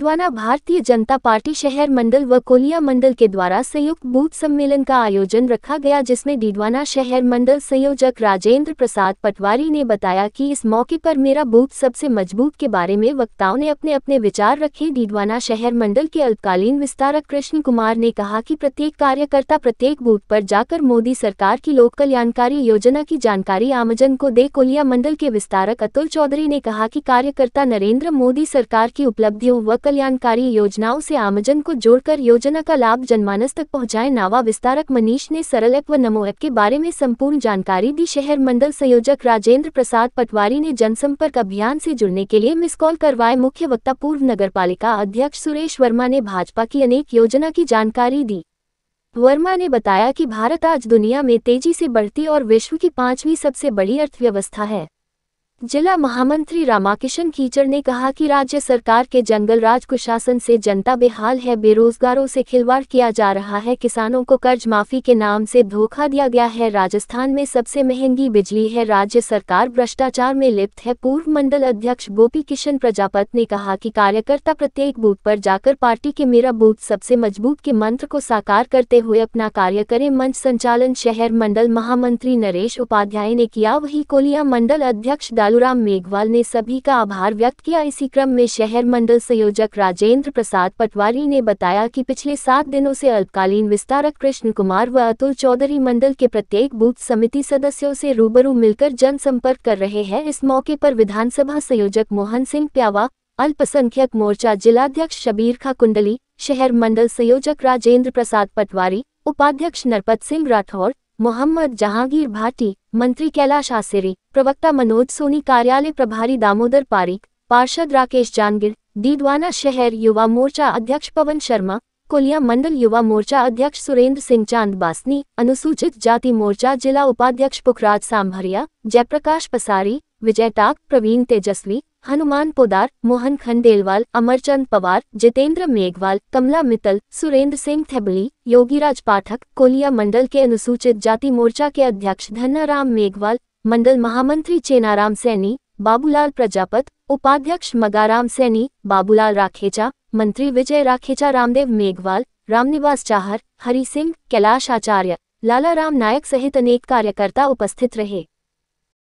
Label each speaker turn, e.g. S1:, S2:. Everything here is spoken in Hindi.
S1: छिंदवाड़ा भारतीय जनता पार्टी शहर मंडल व कोलिया मंडल के द्वारा संयुक्त बूथ सम्मेलन का आयोजन रखा गया जिसमें डीडवाना शहर मंडल संयोजक राजेंद्र प्रसाद पटवारी ने बताया कि इस मौके पर मेरा बूथ सबसे मजबूत के बारे में वक्ताओं ने अपने अपने विचार रखे डीडवाना शहर मंडल के अल्पकालीन विस्तारक कृष्ण कुमार ने कहा कि प्रत्येक कार्यकर्ता प्रत्येक बूथ पर जाकर मोदी सरकार की लोक कल्याणकारी योजना की जानकारी आमजन को दे कोलिया मंडल के विस्तारक अतुल चौधरी ने कहा कि कार्यकर्ता नरेंद्र मोदी सरकार की उपलब्धियों व कल्याणकारी योजनाओं से आमजन को जोड़कर योजना का लाभ जनमानस तक पहुंचाए नावा विस्तारक मनीष ने सरल एप व नमो एप के बारे में संपूर्ण जानकारी दी शहर मंडल संयोजक राजेंद्र प्रसाद पटवारी ने जनसंपर्क अभियान से जुड़ने के लिए मिस कॉल करवाए मुख्य वक्ता पूर्व नगर अध्यक्ष सुरेश वर्मा ने भाजपा की अनेक योजना की जानकारी दी वर्मा ने बताया कि भारत आज दुनिया में तेजी से बढ़ती और विश्व की पांचवी सबसे बड़ी अर्थव्यवस्था है जिला महामंत्री रामाकिशन कीचड़ ने कहा कि राज्य सरकार के जंगल राज कुशासन से जनता बेहाल है बेरोजगारों से खिलवाड़ किया जा रहा है किसानों को कर्ज माफी के नाम से धोखा दिया गया है राजस्थान में सबसे महंगी बिजली है राज्य सरकार भ्रष्टाचार में लिप्त है पूर्व मंडल अध्यक्ष गोपी किशन प्रजापत ने कहा कि कार्यकर्ता प्रत्येक बूथ पर जाकर पार्टी के मेरा बूथ सबसे मजबूत के मंत्र को साकार करते हुए अपना कार्य करें मंच संचालन शहर मंडल महामंत्री नरेश उपाध्याय ने किया वही कोलिया मंडल अध्यक्ष बालूराम मेघवाल ने सभी का आभार व्यक्त किया इसी क्रम में शहर मंडल संयोजक राजेंद्र प्रसाद पटवारी ने बताया कि पिछले सात दिनों से अल्पकालीन विस्तारक कृष्ण कुमार व अतुल चौधरी मंडल के प्रत्येक बूथ समिति सदस्यों से रूबरू मिलकर जनसंपर्क कर रहे हैं इस मौके पर विधानसभा संयोजक मोहन सिंह प्यावा अल्पसंख्यक मोर्चा जिलाध्यक्ष शबीर खा कुंडली शहर मंडल संयोजक राजेंद्र प्रसाद पटवारी उपाध्यक्ष नरपत सिंह राठौर मोहम्मद जहांगीर भाटी मंत्री कैलाश आसेरी प्रवक्ता मनोज सोनी कार्यालय प्रभारी दामोदर पारिक पार्षद राकेश जानगिर दीदवाना शहर युवा मोर्चा अध्यक्ष पवन शर्मा कोलिया मंडल युवा मोर्चा अध्यक्ष सुरेंद्र सिंह चांद बासनी अनुसूचित जाति मोर्चा जिला उपाध्यक्ष पुखराज सांभरिया जयप्रकाश पसारी विजय टाक प्रवीण तेजस्वी हनुमान पोदार मोहन खंडेलवाल अमरचंद पवार जितेंद्र मेघवाल कमला मित्तल सुरेंद्र सिंह थेबली योगीराज पाठक कोलिया मंडल के अनुसूचित जाति मोर्चा के अध्यक्ष धन्नाराम मेघवाल मंडल महामंत्री चेनाराम सैनी बाबूलाल प्रजापत उपाध्यक्ष मगाराम सैनी बाबूलाल राखेचा मंत्री विजय राखेचा रामदेव मेघवाल रामनिवास चाहर हरि सिंह कैलाश आचार्य लाला राम नायक सहित अनेक कार्यकर्ता उपस्थित रहे